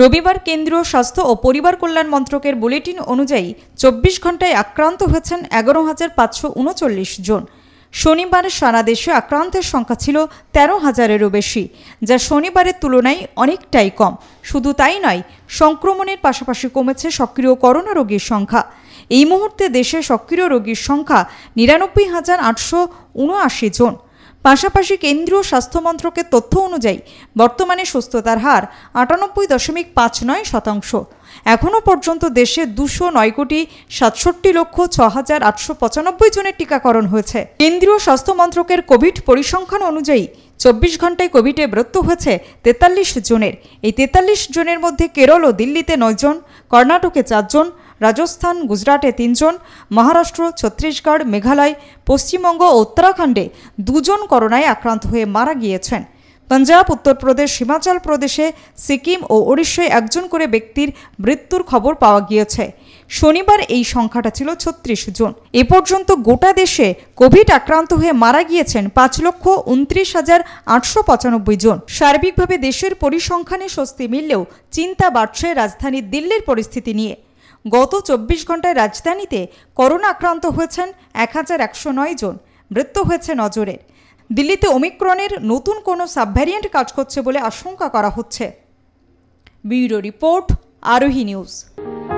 রবিবার কেন্দ্রীয় স্বাস্থ্য ও পরিবার কল্যাণ মন্ত্রকের বুলেটিন অনুযায়ী চব্বিশ ঘন্টায় আক্রান্ত হয়েছেন এগারো হাজার পাঁচশো উনচল্লিশ জন শনিবার সারা দেশে আক্রান্তের সংখ্যা ছিল তেরো হাজারেরও বেশি যা শনিবারের তুলনায় অনেকটাই কম শুধু তাই নয় সংক্রমণের পাশাপাশি কমেছে সক্রিয় করোনা রোগীর সংখ্যা এই মুহূর্তে দেশে সক্রিয় রোগীর সংখ্যা নিরানব্বই হাজার আটশো উনআশি জন পাশাপাশি কেন্দ্রীয় স্বাস্থ্যমন্ত্রকের তথ্য অনুযায়ী বর্তমানে সুস্থতার হার আটানব্বই দশমিক পাঁচ নয় শতাংশ এখনও পর্যন্ত দেশে দুশো নয় কোটি সাতষট্টি লক্ষ ছ হাজার আটশো পঁচানব্বই জনের টিকাকরণ হয়েছে কেন্দ্রীয় স্বাস্থ্যমন্ত্রকের কোভিড পরিসংখ্যান অনুযায়ী চব্বিশ ঘন্টায় কোভিডে ব্রত হয়েছে তেতাল্লিশ জনের এই তেতাল্লিশ জনের মধ্যে কেরল ও দিল্লিতে নয়জন কর্ণাটকে চারজন রাজস্থান গুজরাটে তিনজন মহারাষ্ট্র ছত্তিশগড় মেঘালয় পশ্চিমবঙ্গ ও উত্তরাখণ্ডে দুজন করোনায় আক্রান্ত হয়ে মারা গিয়েছেন পাঞ্জাব উত্তরপ্রদেশ হিমাচল প্রদেশে সিকিম ও ওড়িশায় একজন করে ব্যক্তির মৃত্যুর খবর পাওয়া গিয়েছে শনিবার এই সংখ্যাটা ছিল ছত্রিশ জন এ পর্যন্ত গোটা দেশে কোভিড আক্রান্ত হয়ে মারা গিয়েছেন পাঁচ লক্ষ উনত্রিশ হাজার আটশো পঁচানব্বই জন সার্বিকভাবে দেশের পরিসংখ্যানে স্বস্তি মিললেও চিন্তা বাড়ছে রাজধানী দিল্লির পরিস্থিতি নিয়ে গত চব্বিশ ঘন্টায় রাজধানীতে করোনা আক্রান্ত হয়েছেন এক হাজার একশো নয় জন মৃত্যু হয়েছে নজরের দিল্লিতে ওমিক্রনের নতুন কোনো সাবভ্যারিয়েন্ট কাজ করছে বলে আশঙ্কা করা হচ্ছে ব্যুরো রিপোর্ট আরোহী নিউজ